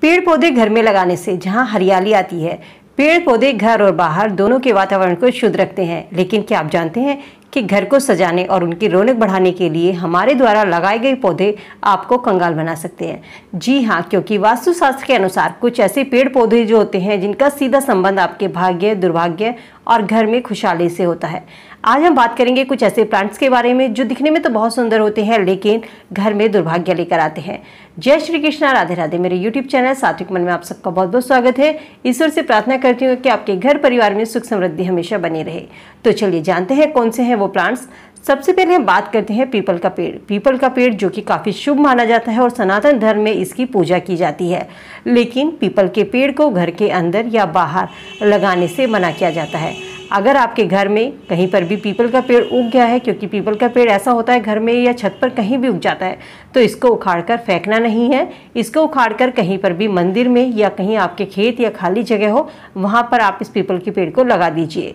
पेड़ पौधे घर में लगाने से जहाँ हरियाली आती है पेड़ पौधे घर और बाहर दोनों के वातावरण को शुद्ध रखते हैं लेकिन क्या आप जानते हैं कि घर को सजाने और उनकी रौनक बढ़ाने के लिए हमारे द्वारा लगाए गए पौधे आपको कंगाल बना सकते हैं जी हाँ क्योंकि वास्तुशास्त्र के अनुसार कुछ ऐसे पेड़ पौधे जो होते हैं जिनका सीधा संबंध आपके भाग्य दुर्भाग्य और घर में खुशहाली से होता है आज हम बात करेंगे कुछ ऐसे प्लांट्स के बारे में जो दिखने में तो बहुत सुंदर होते हैं लेकिन घर में दुर्भाग्य लेकर आते हैं जय श्री कृष्णा राधे राधे मेरे यूट्यूब चैनल सात्विक मन में आप सबका बहुत बहुत स्वागत है ईश्वर से प्रार्थना करती हूँ कि आपके घर परिवार में सुख समृद्धि हमेशा बनी रहे तो चलिए जानते हैं कौन से हैं वो प्लांट्स सबसे पहले हम बात करते हैं पीपल का पेड़ पीपल का पेड़ जो कि काफ़ी शुभ माना जाता है और सनातन धर्म में इसकी पूजा की जाती है लेकिन पीपल के पेड़ को घर के अंदर या बाहर लगाने से मना किया जाता है अगर आपके घर में कहीं पर भी पीपल का पेड़ उग गया है क्योंकि पीपल का पेड़ ऐसा होता है घर में या छत पर कहीं भी उग जाता है तो इसको उखाड़कर फेंकना नहीं है इसको उखाड़कर कहीं पर भी मंदिर में या कहीं आपके खेत या खाली जगह हो वहाँ पर आप इस पीपल के पेड़ को लगा दीजिए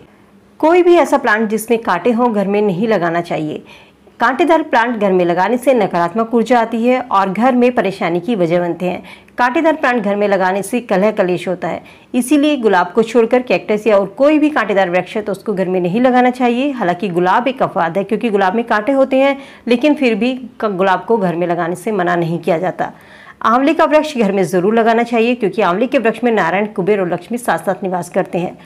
कोई भी ऐसा प्लांट जिसमें कांटे हों घर में नहीं लगाना चाहिए कांटेदार प्लांट घर में लगाने से नकारात्मक ऊर्जा आती है और घर में परेशानी की वजह बनते हैं कांटेदार प्लांट घर में लगाने से कलह कलेश होता है इसीलिए गुलाब को छोड़कर कैक्टस या और कोई भी कांटेदार वृक्ष है तो उसको घर में नहीं लगाना चाहिए हालांकि गुलाब एक अपवाद है क्योंकि गुलाब में कांटे होते हैं लेकिन फिर भी गुलाब को घर में लगाने से मना नहीं किया जाता आंवले का वृक्ष घर में ज़रूर लगाना चाहिए क्योंकि आंवले के वृक्ष में नारायण कुबेर और लक्ष्मी साथ साथ निवास करते हैं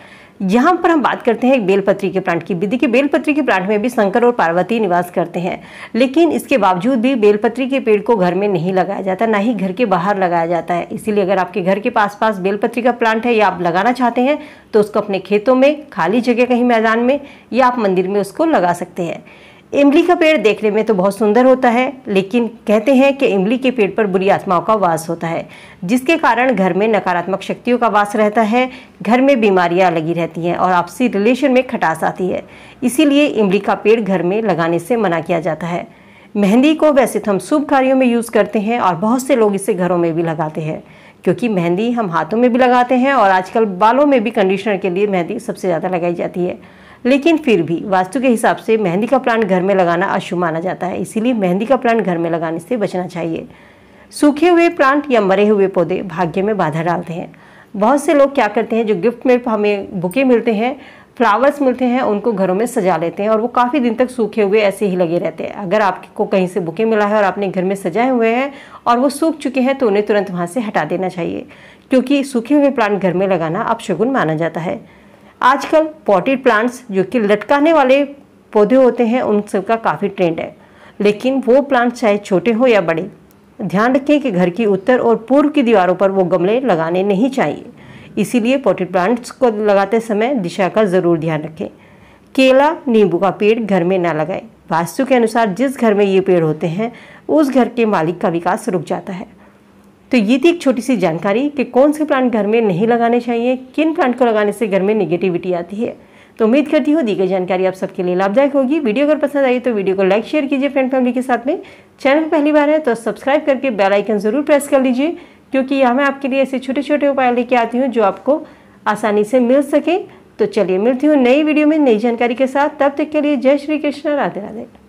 यहाँ पर हम बात करते हैं बेलपत्री के प्लांट की विधि के बेलपत्री के प्लांट में भी शंकर और पार्वती निवास करते हैं लेकिन इसके बावजूद भी बेलपत्री के पेड़ को घर में नहीं लगाया जाता ना ही घर के बाहर लगाया जाता है इसीलिए अगर आपके घर के पास पास बेलपत्री का प्लांट है या आप लगाना चाहते हैं तो उसको अपने खेतों में खाली जगह कहीं मैदान में या आप मंदिर में उसको लगा सकते हैं इमली का पेड़ देखने में तो बहुत सुंदर होता है लेकिन कहते हैं कि इमली के पेड़ पर बुरी आत्माओं का वास होता है जिसके कारण घर में नकारात्मक शक्तियों का वास रहता है घर में बीमारियां लगी रहती हैं और आपसी रिलेशन में खटास आती है इसीलिए इमली का पेड़ घर में लगाने से मना किया जाता है मेहंदी को वैसे तो हम शुभ कार्यों में यूज़ करते हैं और बहुत से लोग इसे घरों में भी लगाते हैं क्योंकि मेहंदी हम हाथों में भी लगाते हैं और आजकल बालों में भी कंडीशनर के लिए मेहंदी सबसे ज़्यादा लगाई जाती है लेकिन फिर भी वास्तु के हिसाब से मेहंदी का प्लांट घर में लगाना अशुभ माना जाता है इसीलिए मेहंदी का प्लांट घर में लगाने से बचना चाहिए सूखे हुए प्लांट या मरे हुए पौधे भाग्य में बाधा डालते हैं बहुत से लोग क्या करते हैं जो गिफ्ट में हमें बुके मिलते हैं फ्लावर्स मिलते हैं उनको घरों में सजा लेते हैं और वो काफ़ी दिन तक सूखे हुए ऐसे ही लगे रहते हैं अगर आपको कहीं से बुके मिला है और आपने घर में सजाए हुए हैं और वो सूख चुके हैं तो उन्हें तुरंत वहाँ से हटा देना चाहिए क्योंकि सूखे हुए प्लांट घर में लगाना अपशगुन माना जाता है आजकल पॉटेड प्लांट्स जो कि लटकाने वाले पौधे होते हैं उन सबका काफ़ी ट्रेंड है लेकिन वो प्लांट्स चाहे छोटे हो या बड़े ध्यान रखें कि घर की उत्तर और पूर्व की दीवारों पर वो गमले लगाने नहीं चाहिए इसीलिए पॉटेड प्लांट्स को लगाते समय दिशा का ज़रूर ध्यान रखें केला नींबू का पेड़ घर में ना लगाएं वास्तु के अनुसार जिस घर में ये पेड़ होते हैं उस घर के मालिक का विकास रुक जाता है तो ये थी एक छोटी सी जानकारी कि कौन से प्लांट घर में नहीं लगाने चाहिए किन प्लांट को लगाने से घर में निगेटिविटी आती है तो उम्मीद करती हूँ दी गई जानकारी आप सबके लिए लाभदायक होगी वीडियो अगर पसंद आई तो वीडियो को लाइक शेयर कीजिए फ्रेंड फैमिली के साथ में चैनल पर पहली बार है तो सब्सक्राइब करके बेल आइकन ज़रूर प्रेस कर लीजिए क्योंकि यहाँ मैं आपके लिए ऐसे छोटे छोटे उपाय लेके आती हूँ जो आपको आसानी से मिल सके तो चलिए मिलती हूँ नई वीडियो में नई जानकारी के साथ तब तक के लिए जय श्री कृष्ण राधे राधे